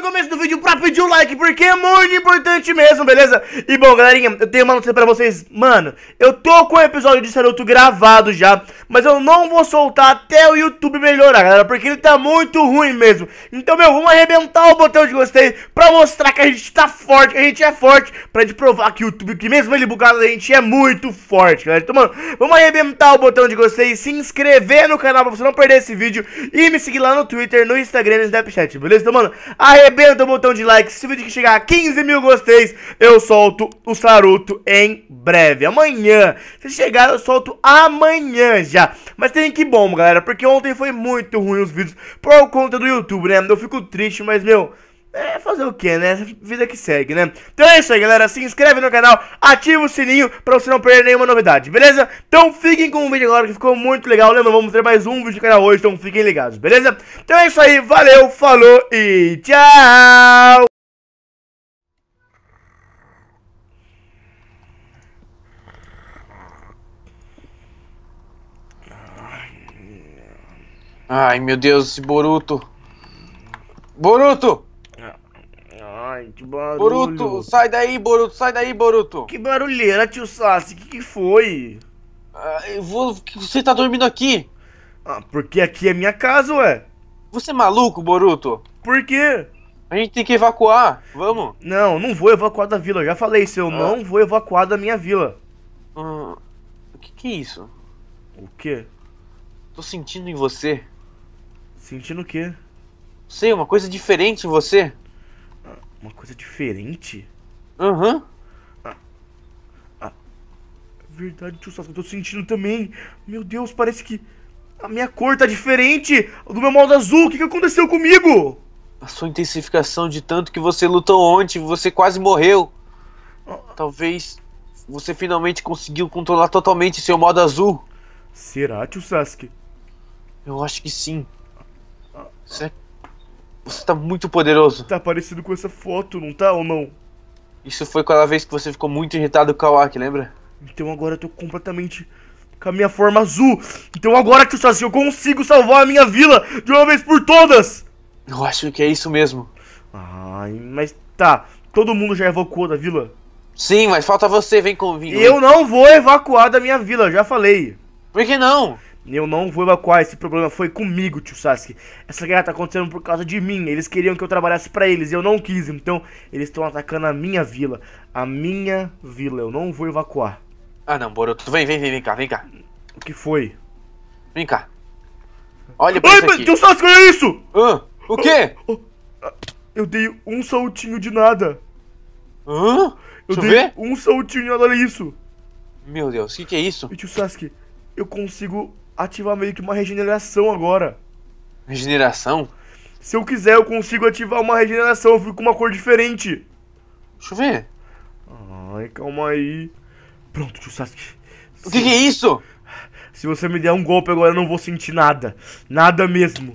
no começo do vídeo pra pedir o like, porque é muito importante mesmo, beleza? E bom, galerinha, eu tenho uma notícia pra vocês. Mano, eu tô com o episódio de Saruto gravado já, mas eu não vou soltar até o YouTube melhorar, galera, porque ele tá muito ruim mesmo. Então, meu, vamos arrebentar o botão de gostei pra mostrar que a gente tá forte, que a gente é forte, pra gente provar que o YouTube, que mesmo ele bugado, a gente é muito forte, galera. Então, mano, vamos arrebentar o botão de gostei, se inscrever no canal pra você não perder esse vídeo e me seguir lá no Twitter, no Instagram e no Snapchat, beleza? Então, mano, arrebentar arrebenta o botão de like. Se o vídeo chegar a 15 mil gosteis, eu solto o Saruto em breve. Amanhã. Se chegar, eu solto amanhã já. Mas tem que bom, galera, porque ontem foi muito ruim os vídeos por conta do YouTube, né? Eu fico triste, mas, meu... É fazer o que, né? Vida que segue, né? Então é isso aí, galera. Se inscreve no canal, ativa o sininho pra você não perder nenhuma novidade, beleza? Então fiquem com o vídeo agora que ficou muito legal. Lembra, vamos ter mais um vídeo no canal hoje, então fiquem ligados, beleza? Então é isso aí, valeu, falou e tchau! Ai, meu Deus, esse Boruto. Boruto! Que barulho. Boruto, sai daí, Boruto, sai daí, Boruto. Que barulheira, tio Sassi, que que foi? Ah, eu vou... Você tá dormindo aqui? Ah, porque aqui é minha casa, ué. Você é maluco, Boruto? Por quê? A gente tem que evacuar, vamos. Não, não vou evacuar da vila, já falei isso, eu ah. não vou evacuar da minha vila. O ah, que que é isso? O quê? Tô sentindo em você. Sentindo o quê? Sei, uma coisa diferente em você. Uma coisa diferente? Aham. Uhum. Ah, ah, verdade, tio Sasuke, eu tô sentindo também. Meu Deus, parece que a minha cor tá diferente do meu modo azul. O que, que aconteceu comigo? A sua intensificação de tanto que você lutou ontem, você quase morreu. Ah. Talvez você finalmente conseguiu controlar totalmente seu modo azul. Será, tio Sasuke? Eu acho que sim. Ah. Será, você tá muito poderoso. Tá parecido com essa foto, não tá ou não? Isso foi aquela vez que você ficou muito irritado com o Kawaki, lembra? Então agora eu tô completamente com a minha forma azul. Então agora, que eu Saci, assim, eu consigo salvar a minha vila de uma vez por todas! Eu acho que é isso mesmo. Ai, mas tá. Todo mundo já evacuou da vila? Sim, mas falta você, vem comigo. Eu não vou evacuar da minha vila, já falei. Por que não? Eu não vou evacuar, esse problema foi comigo, tio Sasuke. Essa guerra tá acontecendo por causa de mim. Eles queriam que eu trabalhasse para eles e eu não quis. Então, eles estão atacando a minha vila. A minha vila. Eu não vou evacuar. Ah, não, Boruto. Vem, vem, vem, vem cá, vem cá. O que foi? Vem cá. Olha pra Ai, isso aqui. tio Sasuke, olha é isso! Hã? o quê? Oh, oh, oh, eu dei um saltinho de nada. Hã? Eu dei ver? um saltinho de nada, olha isso. Meu Deus, o que, que é isso? E tio Sasuke, eu consigo ativar meio que uma regeneração agora. Regeneração? Se eu quiser, eu consigo ativar uma regeneração, eu fico com uma cor diferente. Deixa eu ver. Ai, calma aí. Pronto, tio Sasuke. O que, que é isso? Se você me der um golpe agora, eu não vou sentir nada. Nada mesmo.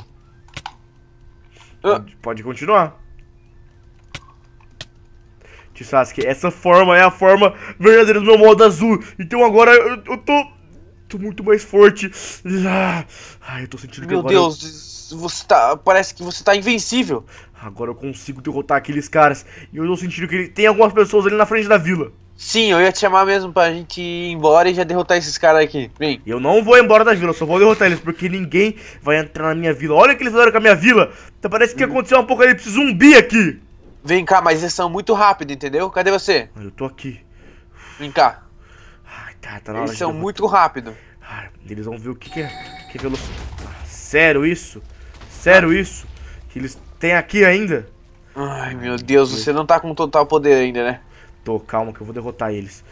Ah. Pode, pode, continuar. Tio Sasuke, essa forma é a forma verdadeira do meu modo azul. Então agora eu, eu tô muito mais forte. Ah, ai, eu tô sentindo Meu que agora... Meu Deus, você tá... Parece que você tá invencível. Agora eu consigo derrotar aqueles caras. E eu tô sentindo que ele... tem algumas pessoas ali na frente da vila. Sim, eu ia te chamar mesmo pra gente ir embora e já derrotar esses caras aqui. Vem. Eu não vou embora da vila, só vou derrotar eles, porque ninguém vai entrar na minha vila. Olha o que eles fizeram com a minha vila. Então parece que hum. aconteceu um apocalipse zumbi aqui. Vem cá, mas eles são muito rápidos, entendeu? Cadê você? Eu tô aqui. Vem cá. Tá, tá Eles são muito rápido. Ah, eles vão ver o que, que é. Que é velocidade. Ah, sério isso? Sério ah. isso? Que eles têm aqui ainda? Ai, meu Deus, você não tá com total poder ainda, né? Tô, calma que eu vou derrotar eles.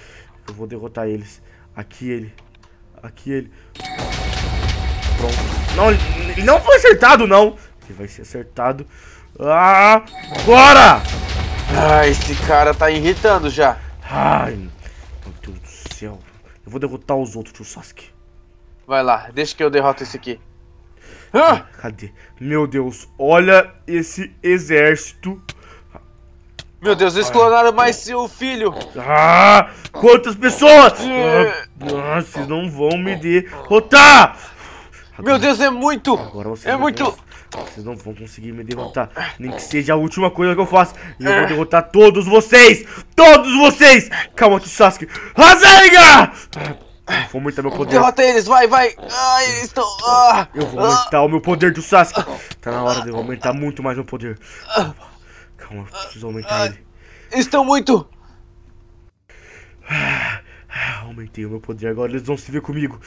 Eu vou derrotar eles. Aqui ele. Aqui ele. Pronto. Não, ele não foi acertado, não. Ele vai ser acertado. Ah, bora! Ah, esse cara tá irritando já. Ai, meu Deus do céu. Eu vou derrotar os outros, tio Sasuke. Vai lá, deixa que eu derroto esse aqui. Ah! Cadê? Meu Deus, olha esse exército. Meu Deus, eles clonaram mais seu filho. Ah, quantas pessoas? Ah, vocês não vão me derrotar. Meu Deus, é muito. é muito. Vocês não vão conseguir me derrotar. Nem que seja a última coisa que eu faço. E eu vou é. derrotar todos vocês! Todos vocês! Calma aqui, Sasuke. Rasenga! Eu vou aumentar meu poder. Derrota eles, vai, vai! eles estão. Ah, eu vou aumentar ah, o meu poder do Sasuke. Tá na hora de eu aumentar muito mais meu poder. Calma, calma eu preciso aumentar ah. ele. estão muito. Ah. Ah, aumentei o meu poder, agora eles vão se ver comigo.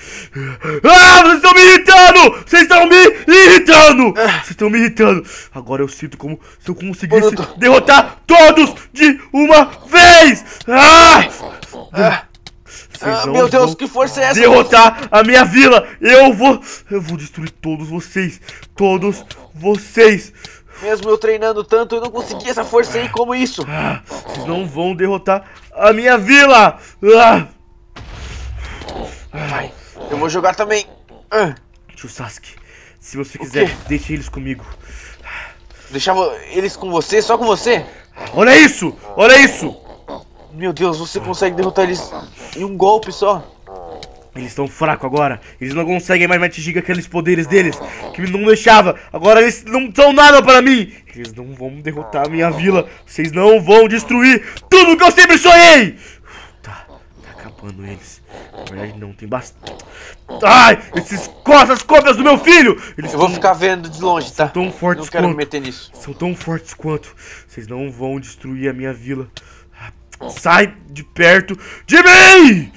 Ah, vocês estão me irritando! Vocês estão me irritando! Vocês estão me irritando! Agora eu sinto como se eu conseguisse derrotar todos de uma vez! Ah! É. vocês ah meu Deus, que força é essa? Derrotar a minha vila! Eu vou. Eu vou destruir todos vocês! Todos vocês! Mesmo eu treinando tanto, eu não consegui essa força aí como isso. Ah, vocês não vão derrotar a minha vila! Ah. Eu vou jogar também. Tio ah. Sasuke, se você quiser, deixe eles comigo. Deixava eles com você, só com você? Olha isso! Olha isso! Meu Deus, você consegue derrotar eles em um golpe só? Eles estão fracos agora. Eles não conseguem mais me atingir aqueles poderes deles que não deixava. Agora eles não são nada para mim. Eles não vão derrotar a minha vila. Vocês não vão destruir tudo que eu sempre sonhei salvando eles. Na verdade, não, tem bastante. Ai, esses costas cópias do meu filho! Eles eu vou tão... ficar vendo de longe, tá? São tão fortes não quero quanto. me meter nisso. São tão fortes quanto. Vocês não vão destruir a minha vila. Sai de perto de mim!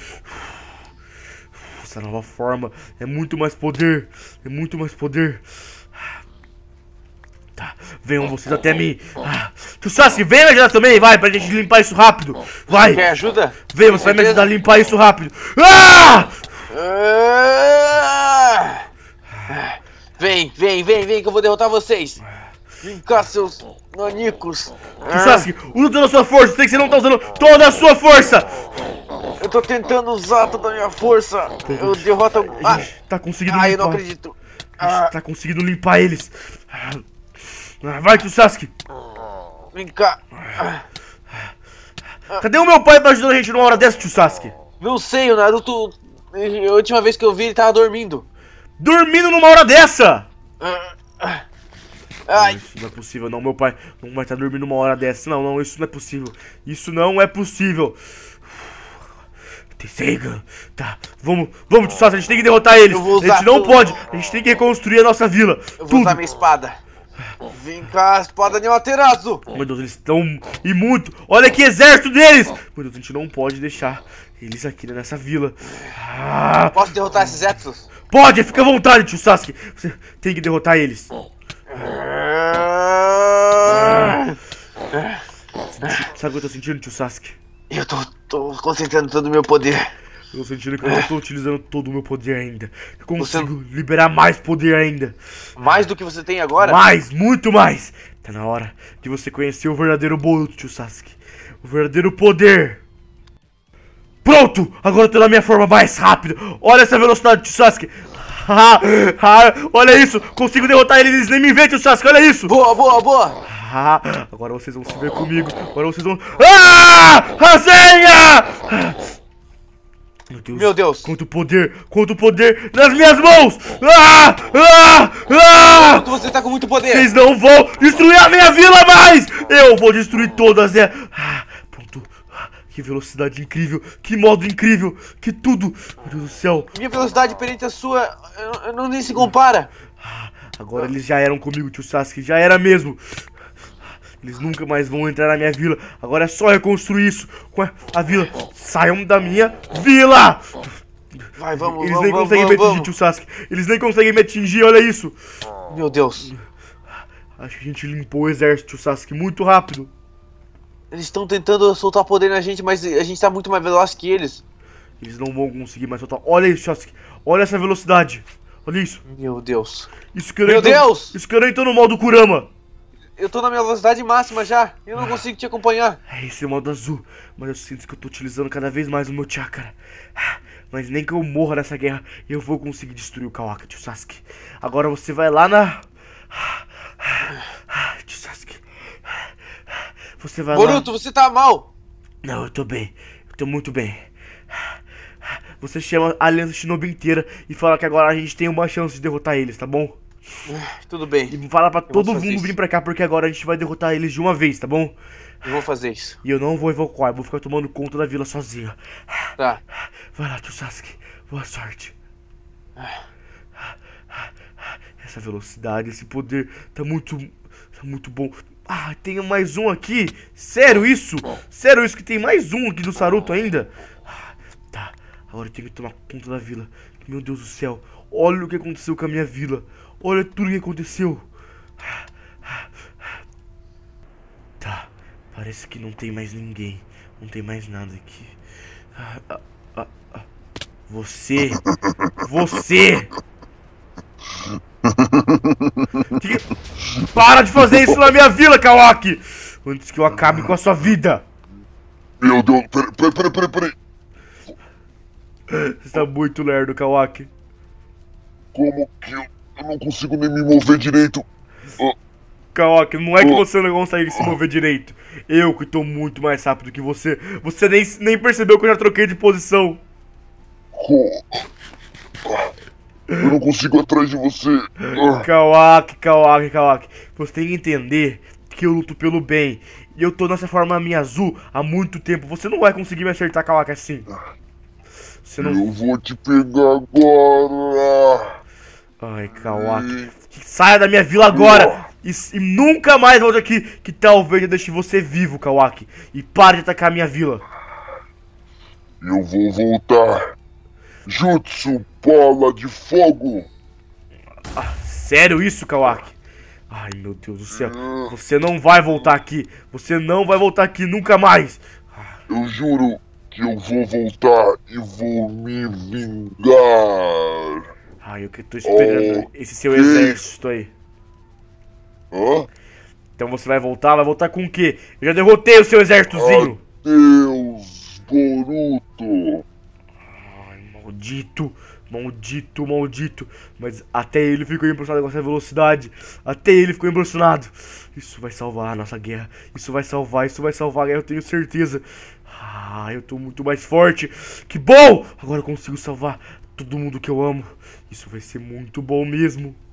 Essa nova forma é muito mais poder. É muito mais poder. Venham vocês até mim. Ah, Sasuke, vem me ajudar também, vai, pra gente limpar isso rápido. Vai. Quer ajuda? Vem, você vai me ajudar a limpar isso rápido. Ah! Vem, vem, vem, vem que eu vou derrotar vocês. Vem cá, seus nanicos. Tio Sasuke, usa toda a sua força, tem que você não tá usando toda a sua força. Eu tô tentando usar toda a minha força. Eu derroto... Ah, tá conseguindo limpar. Ah, eu não acredito. Ah. Tá conseguindo limpar eles. Ah. Vai, Sasuke! Vem cá! Cadê o meu pai pra ajudar a gente numa hora dessa, Sasuke? Não sei, o Naruto... A última vez que eu vi ele tava dormindo. Dormindo numa hora dessa? Ah, ai. Isso não é possível, não, meu pai não vai estar tá dormindo numa hora dessa. Não, não, isso não é possível. Isso não é possível. Tenseiga, tá, vamos, vamos, Sasuke. a gente tem que derrotar eles. A gente não tudo. pode, a gente tem que reconstruir a nossa vila. Eu vou tudo. usar minha espada. Vem cá, espada de Amaterasu! Meu Deus, eles estão imundo! Olha que exército deles! Meu Deus, a gente não pode deixar eles aqui né, nessa vila. Ah. Posso derrotar esses exércitos? Pode, fica à vontade, tio Sasuke! Você tem que derrotar eles. Ah. Sabe o que eu tô sentindo, tio Sasuke? Eu tô, tô concentrando todo o meu poder. Eu tô sentindo que eu não tô utilizando todo o meu poder ainda. Eu consigo você... liberar mais poder ainda. Mais do que você tem agora? Mais, muito mais! Tá na hora de você conhecer o verdadeiro Boruto, tio Sasuke. O verdadeiro poder. Pronto! Agora eu tô na minha forma mais rápida. Olha essa velocidade, tio Sasuke. Ah, ah, olha isso! Consigo derrotar ele, eles nem me veem, tio Sasuke, olha isso! Boa, boa, boa! Ah, ah agora vocês vão se ver comigo, agora vocês vão... Ah! Rasenha! Meu Deus. Meu Deus. Quanto poder, quanto poder nas minhas mãos! Ah! Ah! Ah! Você tá com muito poder. Vocês não vão destruir a minha vila mais! Eu vou destruir todas, é. Ah, Que velocidade incrível, que modo incrível, que tudo. Meu Deus do céu. Minha velocidade perante a sua eu, eu não nem se compara. Ah, agora eles já eram comigo, tio Sasuke, já era mesmo. Eles nunca mais vão entrar na minha vila. Agora é só reconstruir isso com a vila. Saiam da minha vila! Vai, vamos, Eles vamos, nem conseguem vamos, me atingir, tio Sasuke. Eles nem conseguem me atingir, olha isso. Meu Deus. Acho que a gente limpou o exército, tio Sasuke, muito rápido. Eles estão tentando soltar poder na gente, mas a gente tá muito mais veloz que eles. Eles não vão conseguir mais soltar. Olha isso, Sasuke. Olha essa velocidade. Olha isso. Meu Deus. Isso que eu Meu Deus! Isso que eu não entro no modo Kurama eu tô na minha velocidade máxima já. Eu não ah, consigo te acompanhar. É esse modo azul. Mas eu sinto que eu tô utilizando cada vez mais o meu chakra. Ah, mas nem que eu morra nessa guerra, eu vou conseguir destruir o Kawaka, tio Sasuke. Agora você vai lá na... Ah, tio Sasuke. Você vai Boruto, lá... Boruto, você tá mal. Não, eu tô bem. Eu tô muito bem. Você chama a aliança shinobi inteira e fala que agora a gente tem uma chance de derrotar eles, tá bom? Tudo bem. E fala para todo mundo isso. vir para cá, porque agora a gente vai derrotar eles de uma vez, tá bom? Eu vou fazer isso. E eu não vou evacuar, eu vou ficar tomando conta da vila sozinho. Tá. Vai lá, Tsutsuki. Boa sorte. Essa velocidade, esse poder, tá muito. tá muito bom. Ah, tem mais um aqui. Sério isso? Sério isso que tem mais um aqui do Saruto ainda? tá, agora eu tenho que tomar conta da vila. Meu Deus do céu, olha o que aconteceu com a minha vila. Olha tudo que aconteceu. Tá, parece que não tem mais ninguém. Não tem mais nada aqui. Você! Você! Que... Para de fazer isso na minha vila, Kawaki! Antes que eu acabe com a sua vida! Meu Deus, peraí, peraí, peraí, peraí. Pera. Você tá muito lerdo, Kawaki. Como que eu eu não consigo nem me mover direito. Kawaki, não é que você não consegue se mover direito. Eu que tô muito mais rápido que você. Você nem, nem percebeu que eu já troquei de posição. Eu não consigo atrás de você. Kawaki, Kawaki, Kawaki. Você tem que entender que eu luto pelo bem. E eu tô nessa forma minha azul há muito tempo. Você não vai conseguir me acertar, Kawaki, assim. Não... Eu vou te pegar agora. Ai, Kawaki. Hum. E... Saia da minha vila agora! E, e, nunca mais volte aqui, que talvez eu deixe você vivo, Kawaki. E pare de atacar a minha vila. Eu vou voltar. Jutsu Bola de Fogo! Ah, sério isso, Kawaki? Ai, meu Deus do céu. Hum. Você não vai voltar aqui. Você não vai voltar aqui nunca mais. Eu juro que eu vou voltar e vou me vingar. Ai, eu que tô esperando oh, esse seu exército aí. Oh? Então você vai voltar? Vai voltar com o quê? Eu já derrotei o seu exércitozinho! Deus, Boruto! Ai, maldito! Maldito, maldito. Mas até ele ficou impressionado com essa velocidade. Até ele ficou impressionado. Isso vai salvar a nossa guerra. Isso vai salvar, isso vai salvar a guerra, eu tenho certeza. Ah, eu tô muito mais forte. Que bom! Agora eu consigo salvar todo mundo que eu amo. Isso vai ser muito bom mesmo.